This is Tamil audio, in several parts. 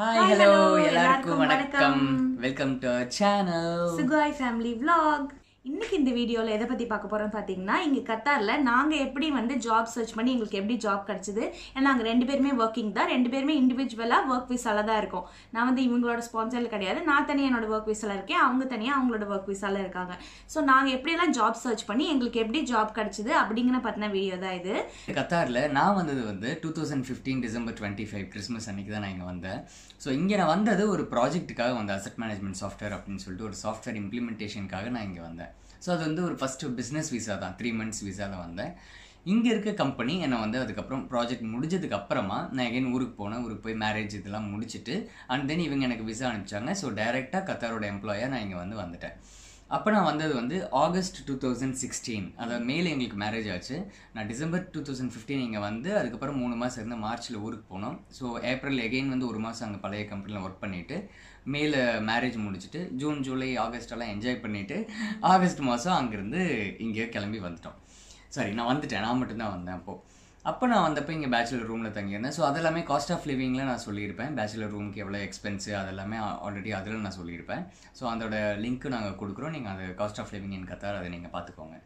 ஹாய் ஹலோ எல்லாருக்கும் வணக்கம் welcome to channel Sukai family vlog இன்றைக்கி இந்த வீடியோவில் எதை பற்றி பார்க்க போகிறோம் பார்த்தீங்கன்னா இங்கே கத்தாரில் நாங்கள் எப்படி வந்து ஜாப் சர்ச் பண்ணி எங்களுக்கு எப்படி ஜாப் கிடச்சிது ஏன்னா நாங்கள் ரெண்டு பேருமே ஒர்க்கிங் தான் ரெண்டு பேருமே இண்டிவிஜுவலாக ஒர்க் விசால தான் இருக்கும் நான் வந்து இவங்களோட ஸ்பான்சரில் கிடையாது நான் தனியாக என்னோட ஒர்க் விசால இருக்கேன் அவங்க தனியாக அவங்களோட ஒர்க் விசால இருக்காங்க ஸோ நாங்கள் எப்படியெல்லாம் ஜாப் சர்ச் பண்ணி எங்களுக்கு எப்படி ஜாப் கிடச்சிது அப்படிங்கிற பார்த்தின வீடியோ தான் இது கத்தாரில் நான் வந்தது வந்து two thousand fifteen December twenty five Christmas அன்னைக்கு தான் நான் இங்கே வந்தேன் ஸோ இங்கே நான் வந்தது ஒரு ப்ராஜெக்ட்டுக்காக வந்தேன் அசட் மேனேஜ்மெண்ட் சாஃப்ட்வேர் அப்படின்னு சொல்லிட்டு ஒரு சாஃப்ட்வேர் இம்ப்ளிமெண்டேஷனுக்காக நான் இங்கே வந்தேன் ஸோ அது வந்து ஒரு ஃபஸ்ட்டு பிஸ்னஸ் விசா தான் த்ரீ மந்த்ஸ் விசாவில் வந்தேன் இங்கே இருக்க கம்பெனி என்னை வந்து அதுக்கப்புறம் ப்ராஜெக்ட் முடிஞ்சதுக்கு அப்புறமா நான் எகைன் ஊருக்கு போனேன் ஊருக்கு போய் மேரேஜ் இதெல்லாம் முடிச்சுட்டு அண்ட் தென் இவங்க எனக்கு விசா அனுப்பிச்சாங்க ஸோ டைரெக்டாக கத்தாரோட எம்ப்ளாயாக நான் இங்கே வந்து வந்துட்டேன் அப்போ நான் வந்தது வந்து ஆகஸ்ட் டூ தௌசண்ட் சிக்ஸ்டீன் அதாவது மேலே எங்களுக்கு மேரேஜ் ஆச்சு நான் டிசம்பர் டூ தௌசண்ட் ஃபிஃப்டீன் இங்கே வந்து அதுக்கப்புறம் மூணு மாதம் இருந்து மார்ச்சில் ஊருக்கு போனோம் ஸோ ஏப்ரல் எகெயின் வந்து ஒரு மாதம் அங்கே பழைய கம்பெனியில் ஒர்க் பண்ணிவிட்டு மேலே மேரேஜ் முடிச்சுட்டு ஜூன் ஜூலை ஆகஸ்டெல்லாம் என்ஜாய் பண்ணிவிட்டு ஆகஸ்ட் மாதம் அங்கேருந்து இங்கே கிளம்பி வந்துட்டோம் சாரி நான் வந்துட்டேன் நான் மட்டும்தான் வந்தேன் அப்போது அப்போ நான் வந்தப்போ இங்கே பேச்சுலர் ரூமில் தங்கியிருந்தேன் ஸோ அதெல்லாமே காஸ்ட் ஆஃப் லிவிங்கில் நான் சொல்லியிருப்பேன் பேச்சுலர் ரூமுக்கு எவ்வளோ எக்ஸ்பென்ஸு அதெல்லாமே ஆல்ரெடி அதில் நான் சொல்லியிருப்பேன் ஸோ அதோட லிங்க்கு நாங்கள் கொடுக்குறோம் நீங்கள் அது cost of living in Qatar அதை நீங்கள் பார்த்துக்கோங்க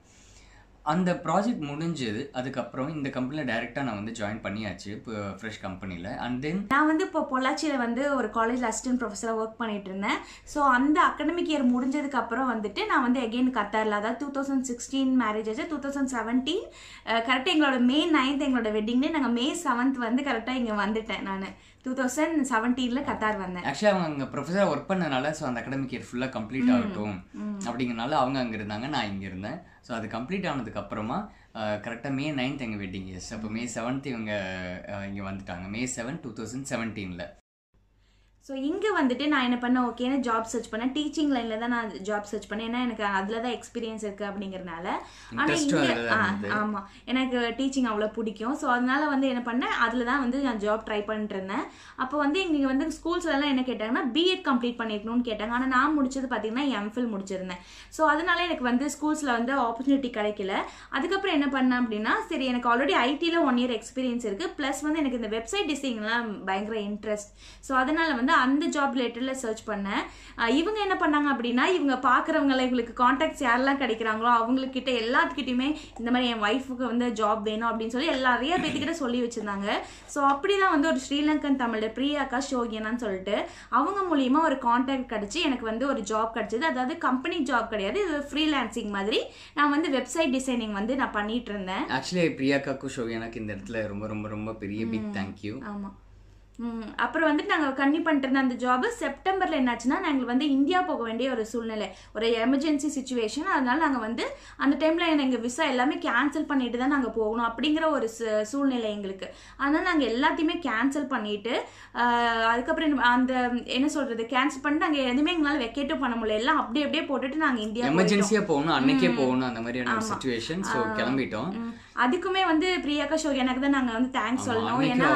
அந்த ப்ராஜெக்ட் முடிஞ்சது அதுக்கப்புறம் இந்த கம்பெனியில் டைரெக்டாக நான் வந்து ஜாயின் பண்ணியாச்சு இப்போ ஃப்ரெஷ் கம்பெனியில் அண்ட் தென் நான் வந்து இப்போ பொள்ளாச்சியில் வந்து ஒரு காலேஜில் அசிஸ்டன்ட் ப்ரொஃபஸராக ஒர்க் பண்ணிட்டு இருந்தேன் ஸோ அந்த அகடமிக் இயர் முடிஞ்சதுக்கு அப்புறம் வந்துட்டு நான் வந்து எகெயின் கத்தாரில் அதாவது டூ தௌசண்ட் சிக்ஸ்டீன் மேரேஜ் ஆச்சு டூ தௌசண்ட் செவன்டீன் கரெக்டாக எங்களோட மே நைன்த் எங்களோட வெட்டிங்லேயே நாங்கள் மே செவன்த் வந்து கரெக்டாக இங்கே வந்துட்டேன் நான் டூ தௌசண்ட் செவன்டீனில் கத்தார் வந்தேன் ஆக்சுவலி அவங்க அங்கே ப்ரொஃபஸராக ஒர்க் பண்ணனால ஸோ அந்த அகடமிக் இயர் ஃபுல்லாக கம்ப்ளீட் ஆகட்டும் அப்படிங்கிறனால அவங்க அங்கே இருந்தாங்க நான் இங்கே இருந்தேன் ஸோ அது கம்ப்ளீட் ஆனதுக்கு அப்புறமா கரெக்டாக மே நைன்த் எங்கள் வெட்டிங் இயர்ஸ் அப்போ மே செவன்த் இவங்க இங்கே வந்துட்டாங்க மே செவன் டூ தௌசண்ட் செவன்டீனில் ஸோ இங்கே வந்துட்டு நான் என்ன பண்ணேன் ஓகேன்னு ஜாப் சர்ச் பண்ணேன் டீச்சிங் லைனில் தான் நான் ஜாப் சர்ச் பண்ணேன் ஏன்னா எனக்கு அதில் தான் எக்ஸ்பீரியன்ஸ் இருக்குது அப்படிங்கிறனால ஆனால் இங்கே ஆமாம் எனக்கு டீச்சிங் அவ்வளோ பிடிக்கும் ஸோ அதனால வந்து என்ன பண்ணேன் அதில் தான் வந்து நான் ஜாப் ட்ரை பண்ணிட்டுருந்தேன் அப்போ வந்து இங்கே வந்து ஸ்கூல்ஸ்லலாம் என்ன கேட்டாங்கன்னா பிஎட் கம்ப்ளீட் பண்ணியிருக்கணும்னு கேட்டாங்க ஆனால் நான் முடிச்சது பார்த்தீங்கன்னா எம்ஃபில் முடிச்சிருந்தேன் ஸோ அதனால எனக்கு வந்து ஸ்கூல்ஸில் வந்து ஆப்பர்ச்சுனிட்டி கிடைக்கல அதுக்கப்புறம் என்ன பண்ணேன் அப்படின்னா சரி எனக்கு ஆல்ரெடி ஐடியில் ஒன் இயர் எக்ஸ்பீரியன்ஸ் இருக்குது ப்ளஸ் வந்து எனக்கு இந்த வெப்சைட் டிசைன்லாம் பயங்கர இன்ட்ரெஸ்ட் ஸோ அதனால் வந்து வந்து அந்த ஜாப் ரிலேட்டடில் சர்ச் பண்ணேன் இவங்க என்ன பண்ணாங்க அப்படின்னா இவங்க பார்க்குறவங்கள இவங்களுக்கு காண்டாக்ட்ஸ் யாரெல்லாம் கிடைக்கிறாங்களோ அவங்கக்கிட்ட எல்லாத்துக்கிட்டையுமே இந்த மாதிரி என் ஒய்ஃபுக்கு வந்து ஜாப் வேணும் அப்படின்னு சொல்லி எல்லா நிறைய பேத்துக்கிட்ட சொல்லி வச்சுருந்தாங்க ஸோ அப்படி தான் வந்து ஒரு ஸ்ரீலங்கன் தமிழில் பிரியாக்கா ஷோகியனான்னு சொல்லிட்டு அவங்க மூலியமா ஒரு காண்டாக்ட் கிடச்சி எனக்கு வந்து ஒரு ஜாப் கிடச்சிது அதாவது கம்பெனி ஜாப் கிடையாது இது ஃப்ரீலான்சிங் மாதிரி நான் வந்து வெப்சைட் டிசைனிங் வந்து நான் பண்ணிட்டு இருந்தேன் ஆக்சுவலி பிரியாக்காக்கும் ஷோகியனாக்கு இந்த இடத்துல ரொம்ப ரொம்ப ரொம்ப பெரிய பிக் தேங்க்யூ ஆமாம் அப்புறம் வந்துட்டு நாங்கள் கன்னி பண்ணிட்டு இருந்த அந்த ஜாபு செப்டம்பரில் என்னாச்சுன்னா நாங்கள் வந்து இந்தியா போக வேண்டிய ஒரு சூழ்நிலை ஒரு எமர்ஜென்சி சுச்சுவேஷன் அதனால நாங்கள் வந்து அந்த டைமில் எங்கள் விசா எல்லாமே கேன்சல் பண்ணிட்டு தான் நாங்கள் போகணும் அப்படிங்கிற ஒரு சூழ்நிலை எங்களுக்கு அதனால் நாங்கள் எல்லாத்தையுமே கேன்சல் பண்ணிட்டு அதுக்கப்புறம் அந்த என்ன சொல்றது கேன்சல் பண்ணிட்டு நாங்கள் எதுவுமே எங்களால் வெக்கேட்டும் பண்ண முடியல எல்லாம் அப்படியே அப்படியே போட்டுட்டு நாங்கள் இந்தியா எமர்ஜென்சியாக போகணும் அன்னைக்கே போகணும் அந்த மாதிரியான சுச்சுவேஷன் ஸோ கிளம்பிட்டோம் அதுக்குமே வந்து பிரியாக்கா ஷோ எனக்கு தான் நாங்கள் வந்து தேங்க்ஸ் சொல்லணும் ஏன்னா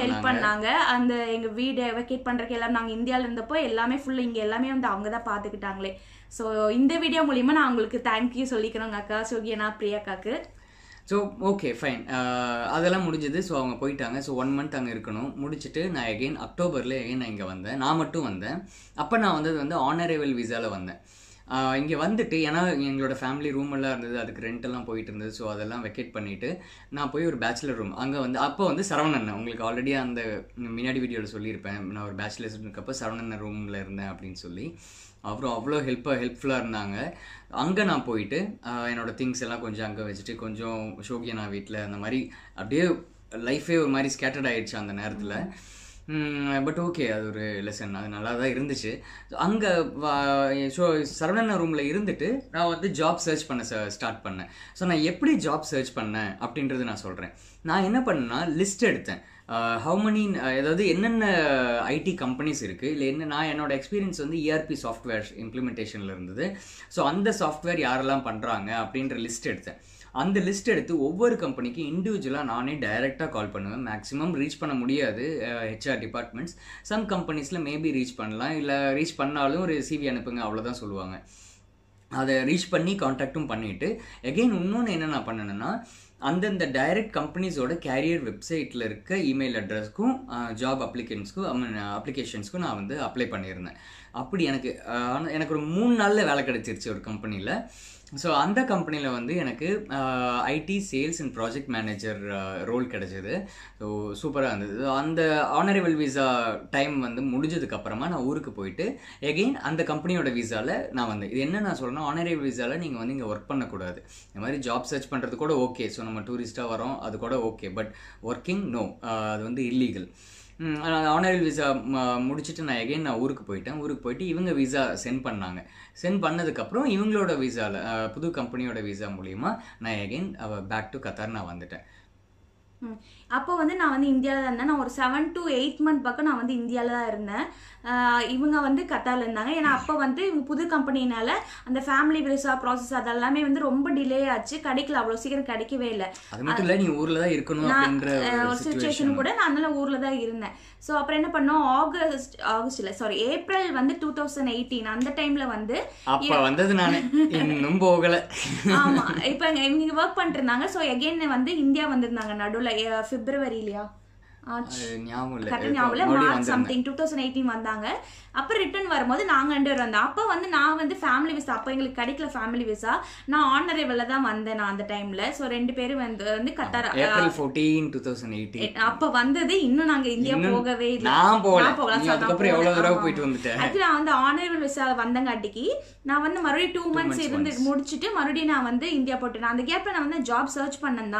ஹெல்ப் பண்ணாங்க அந்த எங்கள் வீடு வெக்கேட் பண்ணுறக்கு எல்லாம் நாங்கள் இந்தியாவில் இருந்தப்போ எல்லாமே ஃபுல்லாக இங்கே எல்லாமே வந்து அவங்க தான் பார்த்துக்கிட்டாங்களே ஸோ இந்த வீடியோ மூலிமா நான் உங்களுக்கு தேங்க்யூ சொல்லிக்கிறேங்க அக்கா சோகியனா பிரியாக்காக்கு ஸோ ஓகே ஃபைன் uh, அதெல்லாம் முடிஞ்சது ஸோ அவங்க போயிட்டாங்க ஸோ ஒன் மந்த் அங்கே இருக்கணும் முடிச்சுட்டு நான் எகெயின் அக்டோபரில் எகெயின் நான் இங்கே வந்தேன் நான் மட்டும் வந்தேன் அப்போ நான் வந்தது வந்து ஆனரேபிள் விசாவில் வந்தேன் இங்கே வந்துட்டு ஏன்னா எங்களோட ஃபேமிலி ரூம் எல்லாம் இருந்தது அதுக்கு ரெண்டெல்லாம் போயிட்டு இருந்தது ஸோ அதெல்லாம் வெக்கேட் பண்ணிவிட்டு நான் போய் ஒரு பேச்சுலர் ரூம் அங்கே வந்து அப்போ வந்து சரவணண்ண உங்களுக்கு ஆல்ரெடி அந்த முன்னாடி வீடியோவில் சொல்லியிருப்பேன் நான் ஒரு பேச்சுலர்ஸ் இருக்கப்போ சரவணண்ண ரூமில் இருந்தேன் அப்படின்னு சொல்லி அவரும் அவ்வளோ ஹெல்ப்பாக ஹெல்ப்ஃபுல்லாக இருந்தாங்க அங்கே நான் போயிட்டு என்னோடய திங்ஸ் எல்லாம் கொஞ்சம் அங்கே வச்சுட்டு கொஞ்சம் ஷோகியா நான் வீட்டில் அந்த மாதிரி அப்படியே லைஃபே ஒரு மாதிரி ஸ்கேட்டர்ட் ஆகிடுச்சு அந்த நேரத்தில் பட் ஓகே அது ஒரு லெசன் அது நல்லா தான் இருந்துச்சு அங்கே ஸோ சரவணன் ரூமில் இருந்துட்டு நான் வந்து ஜாப் சர்ச் பண்ண ஸ்டார்ட் பண்ணேன் ஸோ நான் எப்படி ஜாப் சர்ச் பண்ணேன் அப்படின்றது நான் சொல்கிறேன் நான் என்ன பண்ணேன்னா லிஸ்ட் எடுத்தேன் ஹவு மெனி அதாவது என்னென்ன ஐடி கம்பெனிஸ் இருக்குது இல்லை என்ன நான் என்னோடய எக்ஸ்பீரியன்ஸ் வந்து இஆர்பி சாஃப்ட்வேர் இம்ப்ளிமெண்டேஷனில் இருந்தது ஸோ அந்த சாஃப்ட்வேர் யாரெல்லாம் பண்ணுறாங்க அப்படின்ற லிஸ்ட் எடுத்தேன் அந்த லிஸ்ட் எடுத்து ஒவ்வொரு கம்பெனிக்கு இண்டிவிஜுவலாக நானே டைரெக்டாக கால் பண்ணுவேன் மேக்ஸிமம் ரீச் பண்ண முடியாது ஹெச்ஆர் டிபார்ட்மெண்ட்ஸ் சம் கம்பெனிஸில் மேபி ரீச் பண்ணலாம் இல்லை ரீச் பண்ணாலும் ஒரு சிவி அனுப்புங்க அவ்வளோதான் சொல்லுவாங்க அதை ரீச் பண்ணி காண்டாக்டும் பண்ணிவிட்டு எகெயின் இன்னொன்று என்ன நான் பண்ணணும்னா அந்தந்த டைரக்ட் கம்பெனிஸோட கேரியர் வெப்சைட்டில் இருக்க இமெயில் அட்ரஸ்க்கும் ஜாப் அப்ளிகன்ஸ்க்கும் ஐ மீன் அப்ளிகேஷன்ஸ்க்கும் நான் வந்து அப்ளை பண்ணியிருந்தேன் அப்படி எனக்கு எனக்கு ஒரு மூணு நாளில் வேலை கிடச்சிருச்சு ஒரு கம்பெனியில் ஸோ அந்த கம்பெனியில் வந்து எனக்கு IT sales and project manager role கிடச்சிது ஸோ சூப்பராக இருந்தது அந்த ஆனரபிள் விசா டைம் வந்து முடிஞ்சதுக்கப்புறமா நான் ஊருக்கு போயிட்டு எகெயின் அந்த கம்பெனியோட விசாவில் நான் வந்தேன் இது என்ன நான் சொல்லணும் ஆனரபிள் விசாவில் நீங்கள் வந்து இங்கே ஒர்க் பண்ணக்கூடாது இந்த மாதிரி ஜாப் சர்ச் பண்ணுறது கூட ஓகே ஸோ நம்ம டூரிஸ்ட்டாக வரோம் அது கூட ஓகே பட் ஒர்க்கிங் நோ அது வந்து இல்லீகல் ஆனரல் விசா முடிச்சுட்டு நான் எகைன் நான் ஊருக்கு போயிட்டேன் ஊருக்கு போயிட்டு இவங்க விசா சென்ட் பண்ணாங்க சென்ட் பண்ணதுக்கப்புறம் இவங்களோட விசாவில் புது கம்பெனியோட விசா மூலிமா நான் எகைன் பேக் டு கத்தார் நான் வந்துட்டேன் அப்போ வந்து நான் வந்து இந்தியாவில் தான் இருந்தேன் நான் ஒரு செவன் டு எயிட் மந்த் பக்கம் நான் வந்து இந்தியாவில் தான் இருந்தேன் இவங்க வந்து கத்தாரில் இருந்தாங்க ஏன்னா அப்போ வந்து இவங்க புது கம்பெனினால அந்த ஃபேமிலி விசா ப்ராசஸ் அதெல்லாமே வந்து ரொம்ப டிலே ஆச்சு கிடைக்கல அவ்வளோ சீக்கிரம் கிடைக்கவே இல்லை நீ ஊரில் தான் இருக்கணும் ஒரு சுச்சுவேஷன் கூட நான் அதனால ஊரில் தான் இருந்தேன் ஸோ அப்புறம் என்ன பண்ணோம் ஆகஸ்ட் ஆகஸ்ட் இல்லை சாரி ஏப்ரல் வந்து டூ தௌசண்ட் எயிட்டீன் அந்த டைமில் வந்து அப்போ வந்தது நான் இன்னும் போகலை ஆமாம் இப்போ இவங்க ஒர்க் பண்ணிட்டு இருந்தாங்க ஸோ எகெயின் வந்து இந்தியா வந்திருந்தாங்க நடுவில் ഫെബ്രുവരിയിലെയാ வந்தாங்க அப்புறம் ரிட்டர்ன் வரும்போது நாங்க ரெண்டு பேர் வந்தோம் அப்போ வந்து நான் வந்து ஃபேமிலி விசா அப்போ எங்களுக்கு கிடைக்கல ஃபேமிலி விசா நான் ஆனரேபிள் தான் வந்தேன் நான் அந்த டைம்ல ஸோ ரெண்டு பேரும் வந்து வந்து கத்தார் அப்போ வந்தது இன்னும் நாங்க இந்தியா போகவே இல்லை ஆக்சுவலி வந்து ஆனரேபிள் விசா வந்தங்காட்டிக்கு நான் வந்து மறுபடியும் டூ மந்த்ஸ் இருந்து முடிச்சுட்டு மறுபடியும் நான் வந்து இந்தியா போட்டேன் அந்த கேப்ல நான் வந்து ஜாப் சர்ச் பண்ணேன்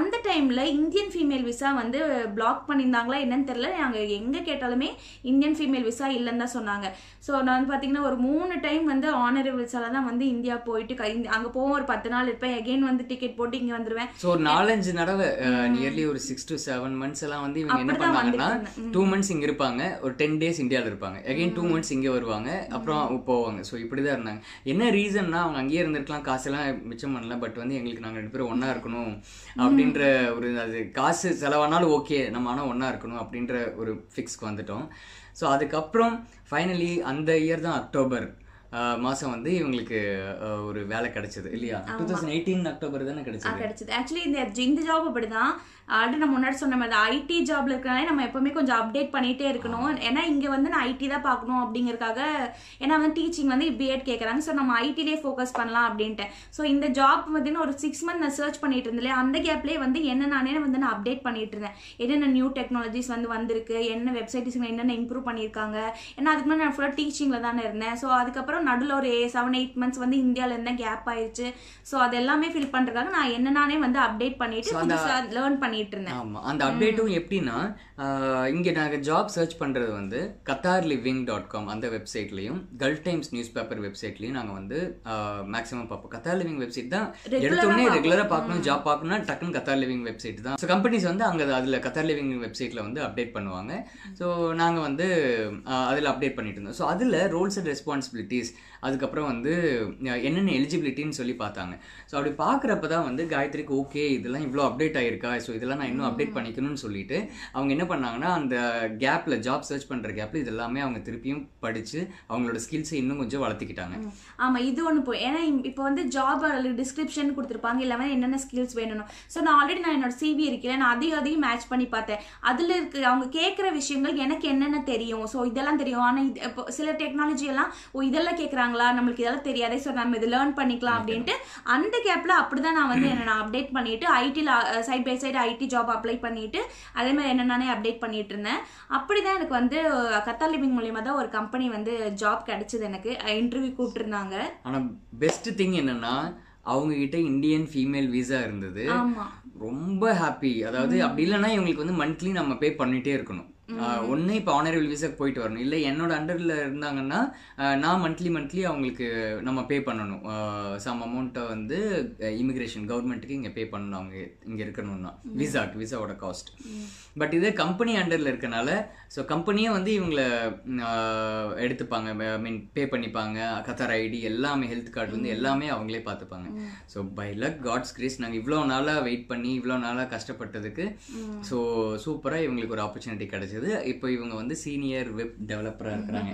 அந்த டைம்ல இந்தியன் ஃபீமேல் விசா வந்து பிளாக் பிளாக் பண்ணியிருந்தாங்களா என்னன்னு தெரியல அங்கே எங்கே கேட்டாலுமே இந்தியன் ஃபீமேல் விசா இல்லைன்னு தான் சொன்னாங்க ஸோ நான் வந்து பார்த்தீங்கன்னா ஒரு மூணு டைம் வந்து ஆனரபிள் விசால தான் வந்து இந்தியா போயிட்டு அங்கே போவோம் ஒரு பத்து நாள் இருப்பேன் எகெயின் வந்து டிக்கெட் போட்டு இங்கே வந்துடுவேன் ஸோ ஒரு நாலஞ்சு தடவை நியர்லி ஒரு சிக்ஸ் டு செவன் மந்த்ஸ் எல்லாம் வந்து இவங்க என்ன பண்ணாங்கன்னா டூ மந்த்ஸ் இங்கே இருப்பாங்க ஒரு டென் டேஸ் இந்தியாவில் இருப்பாங்க எகெயின் டூ மந்த்ஸ் இங்கே வருவாங்க அப்புறம் போவாங்க ஸோ இப்படி தான் இருந்தாங்க என்ன ரீசன்னா அவங்க அங்கேயே இருந்திருக்கலாம் காசெல்லாம் மிச்சம் பண்ணல பட் வந்து எங்களுக்கு நாங்கள் ரெண்டு பேரும் ஒன்றா இருக்கணும் அப்படின்ற ஒரு அது காசு செலவானாலும் ஓகே நம்ம மனம் ஒன்றா இருக்கணும் அப்படின்ற ஒரு ஃபிக்ஸ்க்கு வந்துட்டோம் ஸோ அதுக்கப்புறம் ஃபைனலி அந்த இயர் தான் அக்டோபர் மாசம் வந்து இவங்களுக்கு ஒரு வேலை கிடைச்சது இல்லையா டூ தௌசண்ட் எயிட்டீன் அக்டோபர் தானே கிடைச்சது கிடைச்சது ஆக்சுவலி இந்த இந்த ஜாப் அப்படிதான் ஆல்ரெடி நம்ம முன்னாடி சொன்ன மாதிரி ஐடி ஜாப்ல இருக்கனால நம்ம எப்பவுமே கொஞ்சம் அப்டேட் பண்ணிட்டே இருக்கணும் ஏன்னா இங்க வந்து நான் ஐடி தான் பார்க்கணும் அப்படிங்கறக்காக ஏன்னா வந்து டீச்சிங் வந்து பிஎட் கேட்கறாங்க ஸோ நம்ம ஐடிலே ஃபோக்கஸ் பண்ணலாம் அப்படின்ட்டு ஸோ இந்த ஜாப் பார்த்தீங்கன்னா ஒரு சிக்ஸ் மந்த் நான் சர்ச் பண்ணிட்டு இருந்தேன் அந்த கேப்லயே வந்து என்ன நானே வந்து நான் அப்டேட் பண்ணிட்டு இருந்தேன் என்னென்ன நியூ டெக்னாலஜிஸ் வந்து வந்திருக்கு என்ன வெப்சைட்ஸ் என்னென்ன இம்ப்ரூவ் பண்ணியிருக்காங்க ஏன்னா அதுக்கு முன்னாடி நான் ஃபுல்லாக டீச்சிங்ல தானே இருந்தேன் ஸோ அதுக்கப்புறம் அதுக்கப்புறம் நடுவில் ஒரு செவன் எயிட் மந்த்ஸ் வந்து இந்தியாவில் என்ன கேப் ஆயிடுச்சு ஸோ அது எல்லாமே ஃபில் பண்ணுறதுக்காக நான் என்னென்னே வந்து அப்டேட் பண்ணிட்டு லேர்ன் பண்ணிட்டு இருந்தேன் ஆமாம் அந்த அப்டேட்டும் எப்படின்னா இங்கே நாங்கள் ஜாப் சர்ச் பண்ணுறது வந்து கத்தார் லிவிங் டாட் காம் அந்த வெப்சைட்லையும் கல்ஃப் டைம்ஸ் நியூஸ் பேப்பர் வெப்சைட்லையும் நாங்கள் வந்து மேக்ஸிமம் பார்ப்போம் கத்தார் லிவிங் வெப்சைட் தான் எடுத்தோடனே ரெகுலராக பார்க்கணும் ஜாப் பார்க்கணும்னா டக்குன்னு கத்தார் லிவிங் வெப்சைட் தான் ஸோ கம்பெனிஸ் வந்து அங்கே அதில் கத்தார் லிவிங் வெப்சைட்டில் வந்து அப்டேட் பண்ணுவாங்க ஸோ நாங்கள் வந்து அதில் அப்டேட் பண்ணிட்டு இருந்தோம் ஸோ அதில் ரோல்ஸ் அண்ட் ரெஸ்பான்சிபிலிட்டிஸ் is அதுக்கப்புறம் வந்து என்னென்ன எலிஜிபிலிட்டின்னு சொல்லி பார்த்தாங்க ஸோ அப்படி பார்க்குறப்ப தான் வந்து காயத்ரிக்கு ஓகே இதெல்லாம் இவ்வளோ அப்டேட் ஆகிருக்கா ஸோ இதெல்லாம் நான் இன்னும் அப்டேட் பண்ணிக்கணும்னு சொல்லிட்டு அவங்க என்ன பண்ணாங்கன்னா அந்த கேப்பில் ஜாப் சர்ச் பண்ணுற கேப்பில் இதெல்லாமே அவங்க திருப்பியும் படித்து அவங்களோட ஸ்கில்ஸை இன்னும் கொஞ்சம் வளர்த்துக்கிட்டாங்க ஆமாம் இது ஒன்று போய் ஏன்னா இப்போ வந்து ஜாப் டிஸ்கிரிப்ஷன் கொடுத்துருப்பாங்க இல்லாமல் என்னென்ன ஸ்கில்ஸ் வேணும் ஸோ நான் ஆல்ரெடி நான் என்னோட சிவி இருக்கிறேன் நான் அதையும் அதையும் மேட்ச் பண்ணி பார்த்தேன் அதில் இருக்கு அவங்க கேட்குற விஷயங்கள் எனக்கு என்னென்ன தெரியும் ஸோ இதெல்லாம் தெரியும் ஆனால் இது சில டெக்னாலஜி எல்லாம் ஓ இதெல்லாம் கேட்குறாங்க பண்ணாங்களா நம்மளுக்கு இதெல்லாம் தெரியாதே ஸோ நம்ம இது லேர்ன் பண்ணிக்கலாம் அப்படின்ட்டு அந்த கேப்ல அப்படி தான் நான் வந்து என்ன நான் அப்டேட் பண்ணிட்டு IT side by side IT job apply பண்ணிட்டு அதே மாதிரி என்னென்னே அப்டேட் பண்ணிட்டு இருந்தேன் அப்படி தான் எனக்கு வந்து கத்தா லிவிங் மூலியமா தான் ஒரு கம்பெனி வந்து ஜாப் கிடைச்சது எனக்கு இன்டர்வியூ கூப்பிட்டுருந்தாங்க ஆனா பெஸ்ட் திங் அவங்க அவங்ககிட்ட இந்தியன் ஃபீமேல் விசா இருந்தது ரொம்ப ஹாப்பி அதாவது அப்படி இல்லைன்னா இவங்களுக்கு வந்து மந்த்லி நம்ம பே பண்ணிட்டே இருக்கணும் ஒன்று இப்போ ஆனரபிள் விசாக்கு போயிட்டு வரணும் இல்லை என்னோட அண்டரில் இருந்தாங்கன்னா நான் மந்த்லி மந்த்லி அவங்களுக்கு நம்ம பே பண்ணணும் சம் அமௌண்ட்டை வந்து இமிக்ரேஷன் கவர்மெண்ட்டுக்கு இங்கே பே பண்ணணும் அவங்க இங்கே இருக்கணும்னா விசாக்கு விசாவோட காஸ்ட் பட் இதே கம்பெனி அண்டரில் இருக்கனால ஸோ கம்பெனியே வந்து இவங்கள எடுத்துப்பாங்க ஐ மீன் பே பண்ணிப்பாங்க கத்தார் ஐடி எல்லாமே ஹெல்த் கார்டுலேருந்து எல்லாமே அவங்களே பார்த்துப்பாங்க so by luck God's grace நாங்கள் இவ்வளோ நாளாக வெயிட் பண்ணி இவ்வளோ நாளாக கஷ்டப்பட்டதுக்கு ஸோ சூப்பராக இவங்களுக்கு ஒரு ஆப்பர்ச்சுனிட்டி கிடைச்சது இருக்குது இப்போ இவங்க வந்து சீனியர் வெப் டெவலப்பராக இருக்கிறாங்க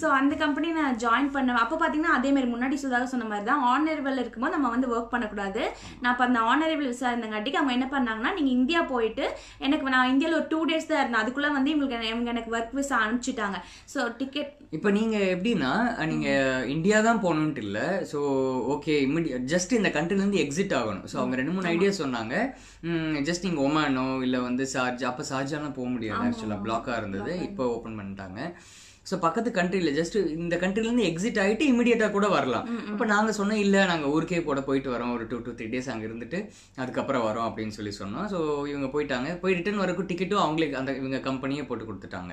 ஸோ அந்த கம்பெனி நான் ஜாயின் பண்ண அப்போ பார்த்தீங்கன்னா அதே மாதிரி முன்னாடி சுதாக சொன்ன மாதிரி தான் ஆனரபிள் இருக்கும்போது நம்ம வந்து ஒர்க் பண்ணக்கூடாது நான் இப்போ அந்த ஆனரபிள் விசாரிந்தங்காட்டிக்கு அவங்க என்ன பண்ணாங்கன்னா நீங்கள் இந்தியா போயிட்டு எனக்கு நான் இந்தியாவில் ஒரு டூ டேஸ் தான் இருந்தேன் அதுக்குள்ளே வந்து இவங்களுக்கு இவங்க எனக்கு ஒர்க் விசா அனுப்பிச்சிட்டாங்க ஸோ டிக்கெட் இப்போ நீங்கள் எப்படின்னா நீங்கள் இந்தியா தான் போகணுன்ட்டு இல்லை ஸோ ஓகே இம்மிடியா ஜஸ்ட் இந்த கண்ட்ரிலேருந்து எக்ஸிட் ஆகணும் ஸோ அவங்க ரெண்டு மூணு ஐடியா சொன்னாங்க ஜஸ்ட் நீங்கள் ஒமானோ இல்லை வந்து சார்ஜ் அப்போ சார்ஜாலாம் போக முடியாது ஆக்சுவலாக பிளாக்காக இருந்தது இப்போ ஓப்பன் பண்ணிட்டாங்க ஸோ பக்கத்து கண்ட்ரியில் ஜஸ்ட் இந்த கண்ட்ரிலேருந்து எக்ஸிட் ஆகிட்டு இமீடியட்டாக கூட வரலாம் இப்போ நாங்கள் சொன்னோம் இல்லை நாங்கள் ஊருக்கே கூட போயிட்டு வரோம் ஒரு டூ டூ த்ரீ டேஸ் அங்கே இருந்துட்டு அதுக்கப்புறம் வரோம் அப்படின்னு சொல்லி சொன்னோம் ஸோ இவங்க போயிட்டாங்க போய் ரிட்டர்ன் வரக்கு டிக்கெட்டும் அவங்களே அந்த இவங்க கம்பெனியே போட்டு கொடுத்துட்டாங்க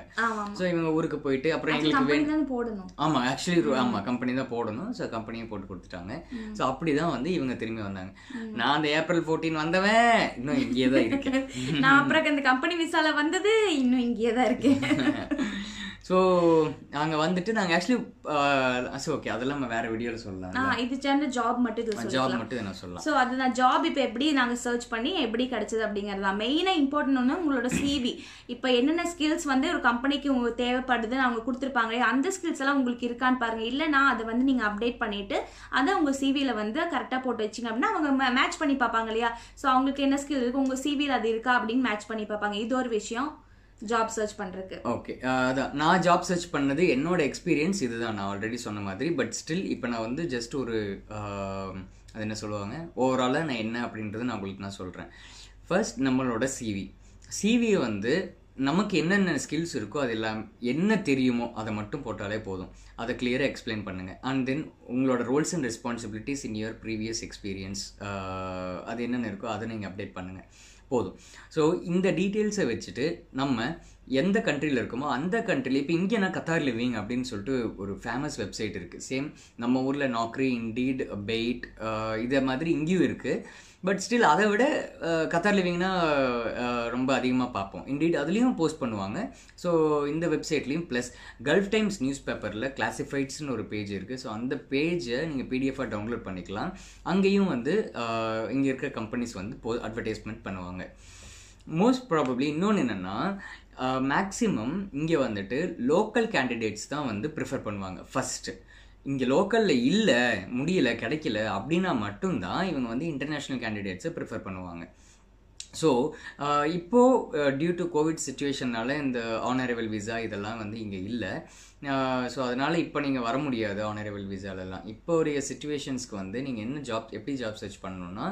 ஸோ இவங்க ஊருக்கு போயிட்டு அப்புறம் எங்களுக்கு போடணும் ஆமாம் ஆக்சுவலி ஆமாம் கம்பெனி தான் போடணும் ஸோ கம்பெனியே போட்டு கொடுத்துட்டாங்க ஸோ அப்படி தான் வந்து இவங்க திரும்பி வந்தாங்க நான் அந்த ஏப்ரல் ஃபோர்டீன் வந்தவன் இன்னும் இங்கேயே தான் இருக்கேன் நான் அப்புறம் இந்த கம்பெனி விசால வந்தது இன்னும் இங்கேயே தான் இருக்கேன் ஸோ அங்கே வந்துட்டு நாங்கள் ஆக்சுவலி ஸோ ஓகே அதெல்லாம் நம்ம வேற வீடியோவில் சொல்லலாம் இது சேர்ந்த ஜாப் மட்டும் இது ஜாப் மட்டும் நான் சொல்லலாம் ஸோ அது நான் ஜாப் இப்போ எப்படி நாங்கள் சர்ச் பண்ணி எப்படி கிடைச்சது அப்படிங்கிறது தான் மெயினாக இம்பார்ட்டன் ஒன்று உங்களோட சிவி இப்போ என்னென்ன ஸ்கில்ஸ் வந்து ஒரு கம்பெனிக்கு உங்களுக்கு தேவைப்படுதுன்னு அவங்க கொடுத்துருப்பாங்க அந்த ஸ்கில்ஸ் எல்லாம் உங்களுக்கு இருக்கான்னு பாருங்கள் இல்லைனா அதை வந்து நீங்கள் அப்டேட் பண்ணிவிட்டு அதை உங்கள் சிவியில் வந்து கரெக்டாக போட்டு வச்சிங்க அப்படின்னா அவங்க மேட்ச் பண்ணி பார்ப்பாங்க இல்லையா ஸோ அவங்களுக்கு என்ன ஸ்கில் இருக்குது உங்கள் சிவியில் அது இருக்கா அப்படின்னு மேட்ச் பண்ணி பார்ப்பாங்க இது ஒரு விஷயம் ஜாப் சர்ச் பண்ணுறதுக்கு ஓகே அதான் நான் ஜாப் சர்ச் பண்ணது என்னோட எக்ஸ்பீரியன்ஸ் இதுதான் நான் ஆல்ரெடி சொன்ன மாதிரி பட் ஸ்டில் இப்போ நான் வந்து ஜஸ்ட் ஒரு அது என்ன சொல்லுவாங்க ஓவராலாக நான் என்ன அப்படின்றத நான் உங்களுக்கு நான் சொல்கிறேன் ஃபர்ஸ்ட் நம்மளோட சிவி சிவியை வந்து நமக்கு என்னென்ன ஸ்கில்ஸ் இருக்கோ அது எல்லாம் என்ன தெரியுமோ அதை மட்டும் போட்டாலே போதும் அதை கிளியராக எக்ஸ்பிளைன் பண்ணுங்கள் அண்ட் தென் உங்களோட roles and responsibilities in your previous experience அது என்னென்ன இருக்கோ அதை நீங்கள் அப்டேட் பண்ணுங்கள் போதும் ஸோ இந்த டீட்டெயில்ஸை வச்சுட்டு நம்ம எந்த கண்ட்ரியில் இருக்கோமோ அந்த கண்ட்ரியில் இப்போ இங்கே நான் கத்தார் லிவிங் அப்படின்னு சொல்லிட்டு ஒரு ஃபேமஸ் வெப்சைட் இருக்குது சேம் நம்ம ஊரில் நாக்ரி இன்டீட் பெயிட் இதை மாதிரி இங்கேயும் இருக்குது பட் ஸ்டில் அதை விட கத்தார் லிவிங்னா ரொம்ப அதிகமாக பார்ப்போம் இண்டீட் அதுலேயும் போஸ்ட் பண்ணுவாங்க ஸோ இந்த வெப்சைட்லேயும் ப்ளஸ் கல்ஃப் டைம்ஸ் நியூஸ் பேப்பரில் கிளாசிஃபைட்ஸ்னு ஒரு பேஜ் இருக்குது ஸோ அந்த பேஜை நீங்கள் பிடிஎஃபாக டவுன்லோட் பண்ணிக்கலாம் அங்கேயும் வந்து இங்கே இருக்கிற கம்பெனிஸ் வந்து போ அட்வர்டைஸ்மெண்ட் பண்ணுவாங்க மோஸ்ட் ப்ராபப்ளி இன்னொன்று என்னென்னா மேக்ஸிமம் இங்கே வந்துட்டு லோக்கல் கேண்டிடேட்ஸ் தான் வந்து ப்ரிஃபர் பண்ணுவாங்க ஃபஸ்ட்டு இங்கே லோக்கலில் இல்லை முடியல கிடைக்கல அப்படின்னா மட்டும்தான் இவங்க வந்து இன்டர்நேஷ்னல் கேண்டிடேட்ஸை ப்ரிஃபர் பண்ணுவாங்க ஸோ இப்போது டியூ டு கோவிட் சுச்சுவேஷனால் இந்த அரைவல் விசா இதெல்லாம் வந்து இங்கே இல்லை ஸோ அதனால் இப்போ நீங்கள் வர முடியாது ஆனரபிள் விசாலெல்லாம் இப்போ உடைய சுச்சுவேஷன்ஸ்க்கு வந்து நீங்கள் என்ன ஜாப் எப்படி ஜாப் சர்ச் பண்ணணும்னா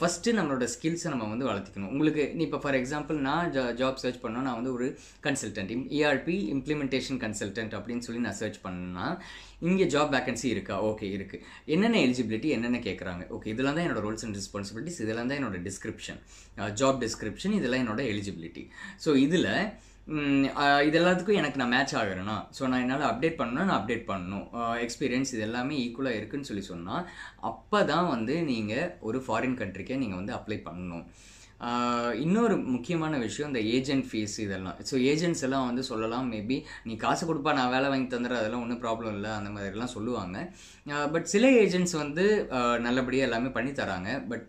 ஃபஸ்ட்டு நம்மளோட ஸ்கில்ஸை நம்ம வந்து வளர்த்திக்கணும் உங்களுக்கு இப்போ ஃபார் எக்ஸாம்பிள் நான் ஜா ஜாப் சர்ச் பண்ணோம் நான் வந்து ஒரு consultant um ERP implementation consultant அப்படின்னு சொல்லி நான் சர்ச் பண்ணேன்னா இங்கே ஜாப் வேக்கன்சி இருக்கா ஓகே இருக்குது என்னென்ன எலிஜிபிலிட்டி என்னென்ன கேட்குறாங்க ஓகே இதெல்லாம் தான் என்னோட ரோல்ஸ் அண்ட் ரெஸ்பான்சிபிலிட்டிஸ் இதெல்லாம் தான் என்னோட டிஸ்கிரிப்ஷன் ஜாப் டிஸ்கிரிப்ஷன் இதெல்லாம் என்னோட எலிஜிபிலிட்டி ஸோ இதில் இது எல்லாத்துக்கும் எனக்கு நான் மேட்ச் ஆகிறேன்னா ஸோ நான் என்னால் அப்டேட் பண்ணணும் நான் அப்டேட் பண்ணணும் எக்ஸ்பீரியன்ஸ் இது எல்லாமே ஈக்குவலாக இருக்குதுன்னு சொல்லி சொன்னால் அப்போ தான் வந்து நீங்கள் ஒரு ஃபாரின் கண்ட்ரிக்கே நீங்கள் வந்து அப்ளை பண்ணணும் இன்னொரு முக்கியமான விஷயம் இந்த ஏஜென்ட் ஃபீஸ் இதெல்லாம் ஸோ ஏஜென்ட்ஸ் எல்லாம் வந்து சொல்லலாம் மேபி நீ காசு கொடுப்பா நான் வேலை வாங்கி தந்துடுற அதெல்லாம் ஒன்றும் ப்ராப்ளம் இல்லை அந்த மாதிரிலாம் சொல்லுவாங்க பட் சில ஏஜென்ட்ஸ் வந்து நல்லபடியாக எல்லாமே பண்ணி தராங்க பட்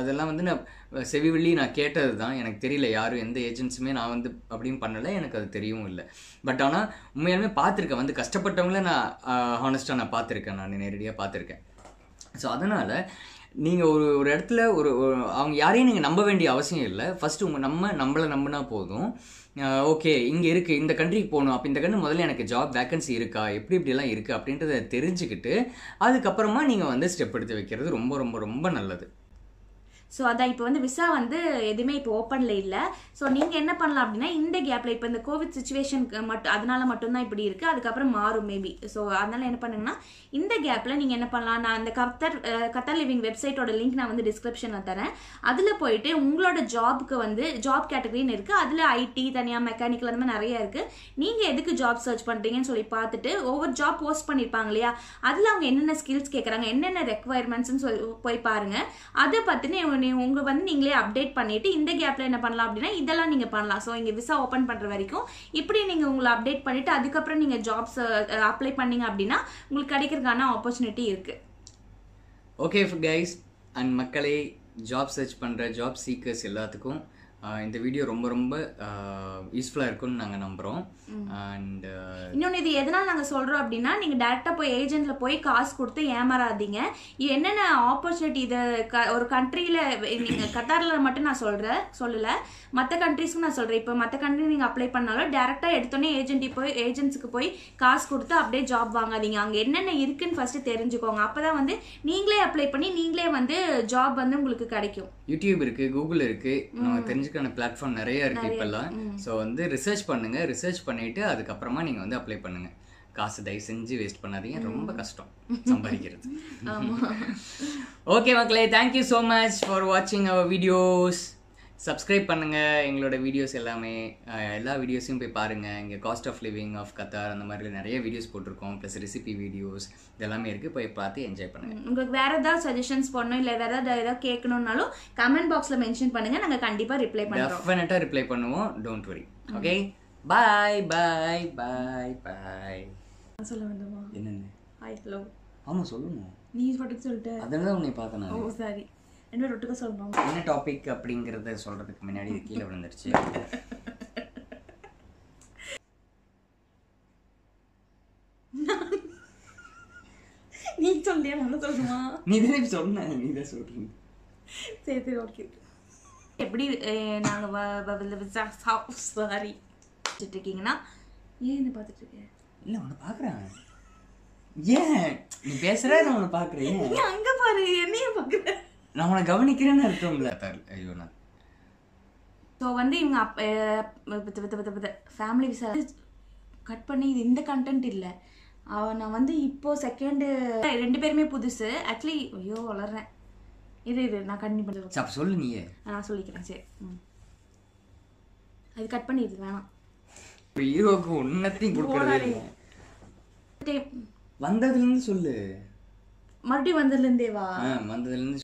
அதெல்லாம் வந்து நான் செவிவெளி நான் கேட்டது தான் எனக்கு தெரியல யாரும் எந்த ஏஜென்ட்ஸுமே நான் வந்து அப்படின்னு பண்ணலை எனக்கு அது தெரியவும் இல்லை பட் ஆனால் உண்மையாலுமே பார்த்துருக்கேன் வந்து கஷ்டப்பட்டவங்கள நான் ஹானஸ்ட்டாக நான் பார்த்துருக்கேன் நான் நேரடியாக பார்த்துருக்கேன் ஸோ அதனால் நீங்கள் ஒரு ஒரு இடத்துல ஒரு அவங்க யாரையும் நீங்கள் நம்ப வேண்டிய அவசியம் இல்லை ஃபஸ்ட்டு உங்கள் நம்ம நம்மளை நம்பினா போதும் ஓகே இங்கே இருக்குது இந்த கண்ட்ரிக்கு போகணும் அப்போ இந்த கண்ணு முதல்ல எனக்கு ஜாப் வேக்கன்சி இருக்கா எப்படி இப்படிலாம் இருக்குது அப்படின்றத தெரிஞ்சுக்கிட்டு அதுக்கப்புறமா நீங்கள் வந்து ஸ்டெப் எடுத்து வைக்கிறது ரொம்ப ரொம்ப ரொம்ப நல்லது ஸோ அதான் இப்போ வந்து விசா வந்து எதுவுமே இப்போ ஓப்பனில் இல்லை ஸோ நீங்கள் என்ன பண்ணலாம் அப்படின்னா இந்த கேப்பில் இப்போ இந்த கோவிட் சுச்சுவேஷனுக்கு மட்டும் அதனால மட்டும்தான் இப்படி இருக்குது அதுக்கப்புறம் மாறும் மேபி ஸோ அதனால் என்ன பண்ணுங்கன்னா இந்த கேப்பில் நீங்கள் என்ன பண்ணலாம் நான் அந்த கத்தர் கத்தர் லிவிங் வெப்சைட்டோட லிங்க் நான் வந்து டிஸ்கிரிப்ஷனில் தரேன் அதில் போயிட்டு உங்களோட ஜாப்க்கு வந்து ஜாப் கேட்டகரின்னு இருக்குது அதில் ஐடி தனியாக மெக்கானிக்கல் அந்த மாதிரி நிறைய இருக்குது நீங்கள் எதுக்கு ஜாப் சர்ச் பண்ணுறீங்கன்னு சொல்லி பார்த்துட்டு ஒவ்வொரு ஜாப் போஸ்ட் பண்ணியிருப்பாங்க இல்லையா அதில் அவங்க என்னென்ன ஸ்கில்ஸ் கேட்குறாங்க என்னென்ன ரெக்குவயர்மெண்ட்ஸ்னு சொல்லி போய் பாருங்கள் அதை பற்றின பண்ணி உங்கள் வந்து நீங்களே அப்டேட் பண்ணிவிட்டு இந்த கேப்பில் என்ன பண்ணலாம் அப்படின்னா இதெல்லாம் நீங்கள் பண்ணலாம் ஸோ இங்கே விசா ஓப்பன் பண்ணுற வரைக்கும் இப்படி நீங்கள் உங்களை அப்டேட் பண்ணிவிட்டு அதுக்கப்புறம் நீங்கள் ஜாப்ஸ் அப்ளை பண்ணீங்க அப்படின்னா உங்களுக்கு கிடைக்கிறதுக்கான ஆப்பர்ச்சுனிட்டி இருக்குது ஓகே கைஸ் அண்ட் மக்களே ஜாப் சர்ச் பண்ணுற ஜாப் சீக்கர்ஸ் எல்லாத்துக்கும் இந்த வீடியோ ரொம்ப ரொம்ப யூஸ்ஃபுல்லாக இருக்கும்னு நாங்கள் நம்புகிறோம் அண்ட் இன்னொன்று இது எதனால் நாங்கள் சொல்கிறோம் அப்படின்னா நீங்கள் டேரெக்டாக போய் ஏஜென்ட்டில் போய் காசு கொடுத்து ஏமாறாதீங்க என்னென்ன ஆப்பர்ச்சுனிட்டி இது க ஒரு கண்ட்ரியில் நீங்கள் கத்தாரில் மட்டும் நான் சொல்கிறேன் சொல்லலை மற்ற கண்ட்ரிஸ்க்கும் நான் சொல்கிறேன் இப்போ மற்ற கண்ட்ரி நீங்கள் அப்ளை பண்ணாலும் டேரெக்டாக எடுத்தோன்னே ஏஜென்ட்டி போய் ஏஜென்ட்ஸுக்கு போய் காசு கொடுத்து அப்படியே ஜாப் வாங்காதீங்க அங்கே என்னென்ன இருக்குன்னு ஃபஸ்ட்டு தெரிஞ்சுக்கோங்க அப்போ தான் வந்து நீங்களே அப்ளை பண்ணி நீங்களே வந்து ஜாப் வந்து உங்களுக்கு கிடைக்கும் யூடியூப் இருக்குது கூகுள் இருக்குது நம்ம தெரிஞ்சு ரிசர்ச்சுக்கான பிளாட்ஃபார்ம் நிறைய இருக்குது இப்போல்லாம் ஸோ வந்து ரிசர்ச் பண்ணுங்க ரிசர்ச் பண்ணிட்டு அதுக்கப்புறமா நீங்க வந்து அப்ளை பண்ணுங்க காசு தயவு செஞ்சு வேஸ்ட் பண்ணாதீங்க ரொம்ப கஷ்டம் சம்பாதிக்கிறது ஓகே மக்களே தேங்க்யூ ஸோ மச் ஃபார் வாட்சிங் அவர் வீடியோஸ் சப்ஸ்கிரைப் பண்ணுங்கள் எங்களோட வீடியோஸ் எல்லாமே எல்லா வீடியோஸையும் போய் பாருங்கள் இங்கே cost of living of Qatar அந்த மாதிரி நிறைய வீடியோஸ் போட்டிருக்கோம் ப்ளஸ் ரெசிபி வீடியோஸ் இதெல்லாமே இருக்குது போய் பார்த்து என்ஜாய் பண்ணுங்கள் உங்களுக்கு வேறு ஏதாவது சஜஷன்ஸ் பண்ணணும் இல்லை வேறு ஏதாவது ஏதாவது கேட்கணுன்னாலும் கமெண்ட் பாக்ஸில் மென்ஷன் பண்ணுங்கள் நாங்கள் கண்டிப்பாக ரிப்ளை பண்ணுவோம் டெஃபினட்டாக ரிப்ளை பண்ணுவோம் டோன்ட் வரி ஓகே பாய் பாய் பாய் பாய் சொல்ல வேண்டாமா என்னென்ன ஹாய் ஹலோ ஆமாம் சொல்லணும் நீ சொல்லிட்டு அதனால உன்னை பார்த்தேன் ஓ சாரி என்ன ரொட்டுக்க சொல்லணும் என்ன டாபிக் அப்படிங்கறத சொல்றதுக்கு முன்னாடி இது கீழே விழுந்துருச்சு நீ சொல்லியா நல்லா சொல்லணுமா நீ தான் சொன்ன நீ தான் சொல்றீங்க சரி சரி ஓகே எப்படி நாங்கள் சாரி இருக்கீங்கன்னா ஏன் பாத்துட்டு இருக்கேன் இல்லை உன்ன பார்க்குறேன் ஏன் நீ பேசுகிற நான் உன்னை பார்க்குறேன் அங்கே பாரு என்னைய பாக்குறேன் நான் உன கவனிக்கிறேன்னு அர்த்தம்ல ஐயோ நான் ஸோ வந்து இவங்க ஃபேமிலி விசா கட் பண்ணி இது இந்த கண்டென்ட் இல்லை நான் வந்து இப்போ செகண்டு ரெண்டு பேருமே புதுசு ஆக்சுவலி ஐயோ வளர்றேன் இது இது நான் கண்டினியூ பண்ணுறேன் சொல்லு நீ நான் சொல்லிக்கிறேன் சரி அது கட் பண்ணி இது வேணாம் ஹீரோக்கு உன்னத்தையும் கொடுக்கறது வந்ததுலேருந்து சொல்லு மறுபடியும் வந்ததுலேருந்தேவா வந்ததுலேருந்து